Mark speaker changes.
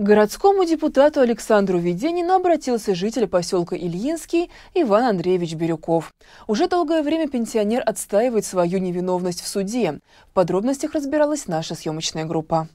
Speaker 1: К городскому депутату Александру Веденину обратился житель поселка Ильинский Иван Андреевич Бирюков. Уже долгое время пенсионер отстаивает свою невиновность в суде. В подробностях разбиралась наша съемочная группа.